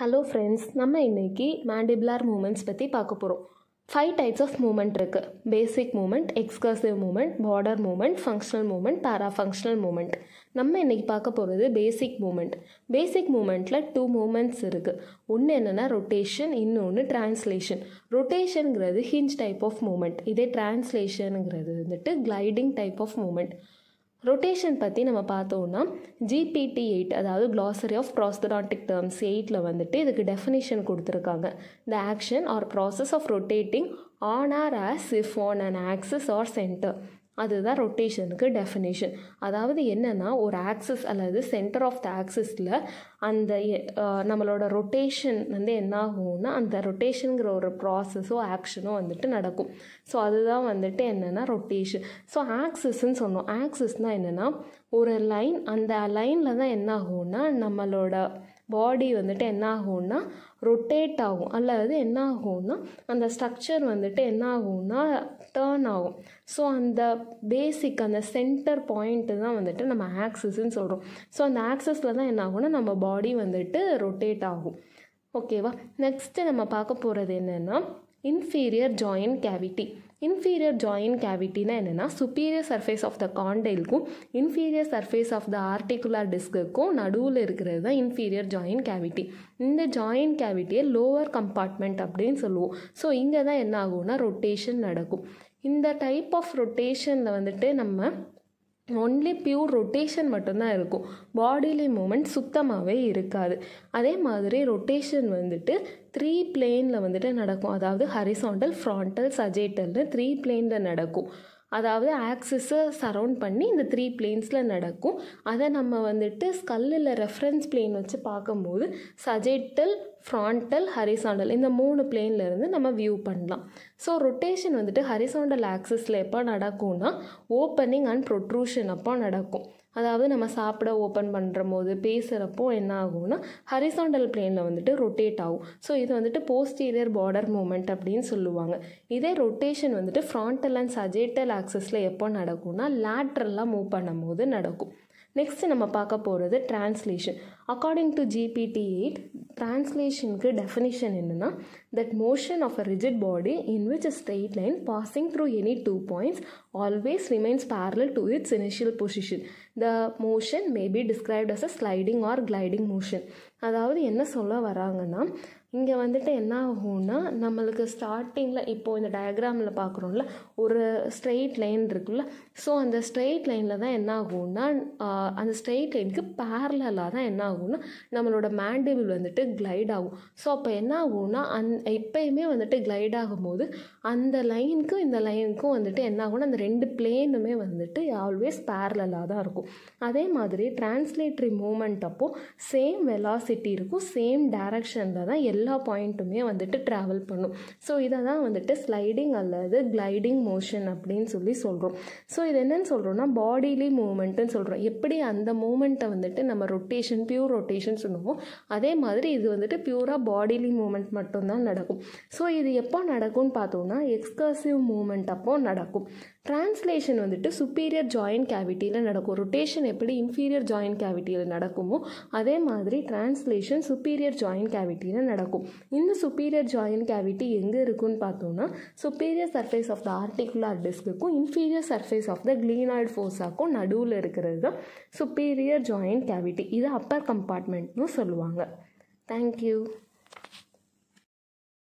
hello friends நம்ம இன்றைக்கி mandibular moments பற்றி பார்க்க போகிறோம் ஃபைவ் டைப்ஸ் ஆஃப் மூமெண்ட் இருக்குது basic movement excursive movement border movement functional movement parafunctional movement நம்ம இன்றைக்கி பார்க்க போகிறது பேசிக் மூமெண்ட் பேசிக் மூமெண்ட்டில் டூ மூமெண்ட்ஸ் இருக்குது ஒன்று என்னென்னா ரொட்டேஷன் இன்னொன்று டிரான்ஸ்லேஷன் ரொட்டேஷனுங்கிறது ஹிஞ்ச் டைப் ஆஃப் மூமெண்ட் இதே டிரான்ஸ்லேஷனுங்கிறது வந்துட்டு gliding type of movement rotation பற்றி நம்ம பார்த்தோம்னா ஜிபிடி எயிட் அதாவது க்ளாசரி ஆஃப் ப்ராஸ்தடாட்டிக் டேர்ம்ஸ் எயிட்டில் வந்துட்டு இதுக்கு டெஃபினேஷன் கொடுத்துருக்காங்க the action or process of rotating on or as if on an axis or center அதுதான் ரொட்டேஷனுக்கு டெஃபினேஷன் அதாவது என்னென்னா ஒரு ஆக்சிஸ் அல்லது சென்டர் ஆஃப் த ஆக்சிஸில் அந்த நம்மளோட ரொட்டேஷன் வந்து என்ன அந்த ரொட்டேஷனுங்கிற ஒரு ப்ராசஸோ ஆக்ஷனோ வந்துட்டு நடக்கும் ஸோ அதுதான் வந்துட்டு என்னென்னா ரொட்டேஷன் ஸோ ஆக்சிஸ்ன்னு சொன்னோம் ஆக்சிஸ்னால் என்னென்னா ஒரு லைன் அந்த லைனில் தான் என்ன ஆகும்னா நம்மளோட பாடி வந்துட்டு என்ன ஆகும்னா ரொட்டேட் ஆகும் அல்லது என்ன ஆகும்னா அந்த ஸ்ட்ரக்சர் வந்துட்டு என்ன ஆகும்னா டேர்ன் ஆகும் ஸோ அந்த பேசிக் அந்த சென்டர் பாயிண்ட்டு தான் வந்துட்டு நம்ம ஆக்சஸ்ன்னு சொல்கிறோம் ஸோ அந்த ஆக்சஸில் தான் என்ன ஆகும்னா நம்ம பாடி வந்துட்டு ரொட்டேட் ஆகும் ஓகேவா நெக்ஸ்ட்டு நம்ம பார்க்க போகிறது என்னென்னா inferior joint cavity inferior joint கேவிட்டினா என்னென்னா சுப்பீரியர் சர்ஃபேஸ் ஆஃப் த காண்டைலுக்கும் inferior surface of the articular டிஸ்க்குக்கும் நடுவில் இருக்கிறது தான் இன்ஃபீரியர் ஜாயின் கேவிட்டி இந்த ஜாயின் கேவிட்டியை லோவர் கம்பார்ட்மெண்ட் அப்படின்னு சொல்லுவோம் ஸோ இங்கே தான் என்ன ஆகும்னா ரொட்டேஷன் நடக்கும் இந்த டைப் ஆஃப் ரொட்டேஷனில் வந்துட்டு நம்ம ஒன்லி பியூர் ரொட்டேஷன் மட்டும்தான் இருக்கும் பாடியில மூமெண்ட் சுத்தமாகவே இருக்காது அதே மாதிரி ரொட்டேஷன் வந்துட்டு த்ரீ பிளேனில் வந்துட்டு நடக்கும் அதாவது ஹரிசாண்டல் ஃப்ராண்டல் சஜேட்டல்னு த்ரீ பிளேனில் நடக்கும் அதாவது ஆக்சிஸை சரவுண்ட் பண்ணி இந்த த்ரீ பிளேன்ஸில் நடக்கும் அதை நம்ம வந்துட்டு ஸ்கல்லில் ரெஃபரன்ஸ் பிளேன் வச்சு பார்க்கும்போது சஜெட்டல் ஃப்ராண்டல் ஹரிசாண்டல் இந்த மூணு பிளேன்லேருந்து நம்ம வியூ பண்ணலாம் ஸோ ரொட்டேஷன் வந்துட்டு ஹரிசாண்டல் ஆக்சிஸில் எப்போ நடக்கும்னா ஓப்பனிங் அண்ட் ப்ரொட்ரூஷன் அப்போ நடக்கும் அதாவது நம்ம சாப்பிட ஓப்பன் பண்ணுற போது பேசுகிறப்போ என்ன ஆகும்னா ஹரிசாண்டல் பிளேனில் வந்துட்டு ரொட்டேட் ஆகும் ஸோ இது வந்துட்டு போஸ்டீரியர் பார்டர் மூமெண்ட் அப்படின்னு சொல்லுவாங்க இதே ரொட்டேஷன் வந்துட்டு ஃப்ராண்டல் அண்ட் சஜேட்டல் ஆக்சஸில் எப்போ நடக்கும்னா லேட்ரலாக மூவ் பண்ணும் போது நடக்கும் நெக்ஸ்ட் நம்ம பார்க்க போகிறது translation according to GPT eight டிரான்ஸ்லேஷனுக்கு டெஃபினிஷன் என்னென்னா that motion of a rigid body in which a straight line passing through any two points always remains parallel to its initial position the motion may be described as a sliding or gliding motion அதாவது என்ன சொல்ல வராங்கன்னா இங்கே வந்துட்டு என்ன ஆகும்னா நம்மளுக்கு ஸ்டார்டிங்கில் இப்போது இந்த டயக்ராமில் பார்க்குறோம்ல ஒரு ஸ்ட்ரெயிட் லைன் இருக்குல்ல ஸோ அந்த ஸ்ட்ரெயிட் லைனில் தான் என்ன ஆகும்னா அந்த ஸ்ட்ரெயிட் லைனுக்கு பேரலாக தான் என்ன ஆகும்னா நம்மளோட மேண்டிபிள் வந்துட்டு கிளைட் ஆகும் ஸோ அப்போ என்ன ஆகும்னா அந் எப்பயுமே வந்துட்டு கிளைட் ஆகும்போது அந்த லைனுக்கும் இந்த லைனுக்கும் வந்துட்டு என்ன ஆகும்னா அந்த ரெண்டு பிளேனுமே வந்துட்டு ஆல்வேஸ் பேரலாக தான் இருக்கும் அதே மாதிரி ட்ரான்ஸ்லேட்ரி மூமெண்ட் அப்போது சேம் வெலாசிட்டி இருக்கும் சேம் டைரக்ஷனில் தான் எல்லா பாயிண்ட்டுமே வந்துட்டு ட்ராவல் பண்ணும் ஸோ இதை தான் வந்துட்டு ஸ்லைடிங் அல்லது கிளைடிங் மோஷன் அப்படின்னு சொல்லி சொல்கிறோம் ஸோ இது என்னென்னு சொல்கிறோம்னா பாடிலி மூமெண்ட்டுன்னு சொல்கிறோம் எப்படி அந்த மூமெண்ட்டை வந்துட்டு நம்ம ரொட்டேஷன் பியூர் ரொட்டேஷன் சொல்லுவோம் அதே மாதிரி இது வந்துட்டு பியூராக பாடிலி மூமெண்ட் மட்டும்தான் நடக்கும் ஸோ இது எப்போ நடக்கும்னு பார்த்தோம்னா எக்ஸ்கர்சிவ் மூமெண்ட் அப்போ நடக்கும் டிரான்ஸ்லேஷன் வந்துட்டு சுப்பீரியர் ஜாயின்ட் கேவிட்டியில் நடக்கும் ரொட்டேஷன் எப்படி இன்ஃபீரியர் ஜாயின்ட் கேவிட்டியில் நடக்குமோ அதே மாதிரி டிரான்ஸ்லேஷன் சுப்பீரியர் ஜாயின்ட் கேவிட்டியில் நடக்கும் இந்த சுப்பீரியர் ஜாயின்ட் கேவிட்டி எங்கே இருக்குன்னு பார்த்தோம்னா superior surface of the articular டிஸ்க்குக்கும் inferior surface of the glenoid ஃபோர்ஸாக்கும் நடுவில் இருக்கிறது தான் சுப்பீரியர் ஜாயின்ட் கேவிட்டி இது அப்பர் கம்பார்ட்மெண்ட்னு சொல்லுவாங்க தேங்க்யூ